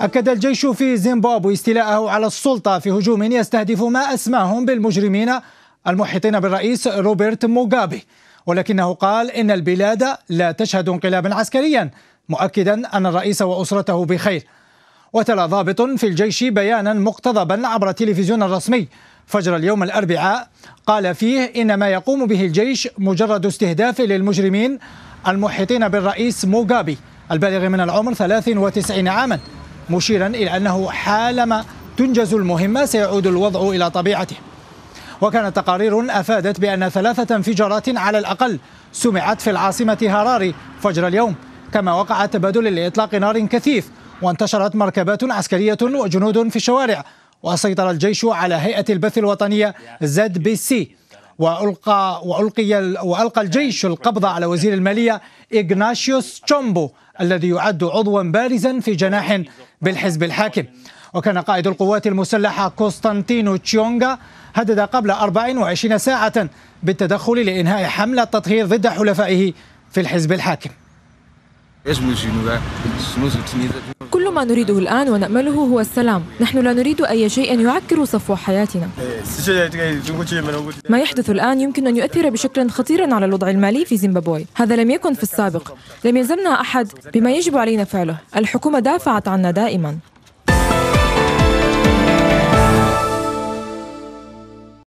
أكد الجيش في زيمبابوي استيلاءه على السلطة في هجوم يستهدف ما أسماهم بالمجرمين المحيطين بالرئيس روبرت موغابي ولكنه قال إن البلاد لا تشهد انقلابا عسكريا مؤكدا أن الرئيس وأسرته بخير وتلا ضابط في الجيش بيانا مقتضبا عبر التلفزيون الرسمي فجر اليوم الأربعاء قال فيه إن ما يقوم به الجيش مجرد استهداف للمجرمين المحيطين بالرئيس موغابي البالغ من العمر 93 عاما مشيرا إلى أنه حالما تنجز المهمة سيعود الوضع إلى طبيعته وكانت تقارير أفادت بأن ثلاثة انفجارات على الأقل سمعت في العاصمة هراري فجر اليوم كما وقع تبادل لإطلاق نار كثيف وانتشرت مركبات عسكرية وجنود في الشوارع وسيطر الجيش على هيئة البث الوطنية زد بي سي وألقى وألقي وألقى الجيش القبض على وزير المالية إغناشيوس تشومبو الذي يعد عضوا بارزا في جناح بالحزب الحاكم وكان قائد القوات المسلحة كوستانتينو تشيونغا هدد قبل 24 ساعة بالتدخل لإنهاء حملة تطهير ضد حلفائه في الحزب الحاكم كل ما نريده الآن ونأمله هو السلام نحن لا نريد أي شيء يعكر صفو حياتنا ما يحدث الآن يمكن أن يؤثر بشكل خطير على الوضع المالي في زيمبابوي هذا لم يكن في السابق لم يلزمنا أحد بما يجب علينا فعله الحكومة دافعت عنا دائما